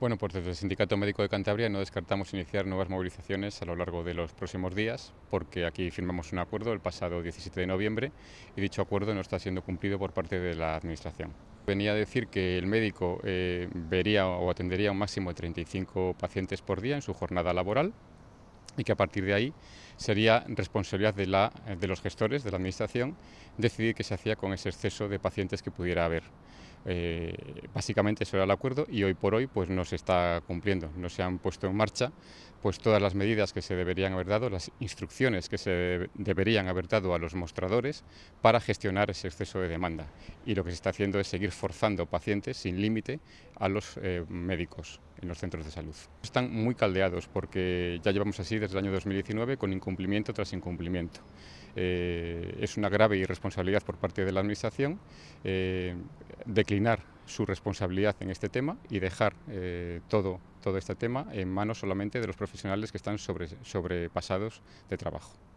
Bueno, pues desde el Sindicato Médico de Cantabria no descartamos iniciar nuevas movilizaciones a lo largo de los próximos días, porque aquí firmamos un acuerdo el pasado 17 de noviembre y dicho acuerdo no está siendo cumplido por parte de la Administración. Venía a decir que el médico eh, vería o atendería un máximo de 35 pacientes por día en su jornada laboral y que a partir de ahí sería responsabilidad de, la, eh, de los gestores, de la Administración, decidir qué se hacía con ese exceso de pacientes que pudiera haber. Eh, básicamente eso era el acuerdo y hoy por hoy pues no se está cumpliendo, no se han puesto en marcha pues todas las medidas que se deberían haber dado, las instrucciones que se deberían haber dado a los mostradores para gestionar ese exceso de demanda. Y lo que se está haciendo es seguir forzando pacientes sin límite a los eh, médicos en los centros de salud. Están muy caldeados porque ya llevamos así desde el año 2019 con cumplimiento tras incumplimiento. Eh, es una grave irresponsabilidad por parte de la Administración eh, declinar su responsabilidad en este tema y dejar eh, todo, todo este tema en manos solamente de los profesionales que están sobre, sobrepasados de trabajo.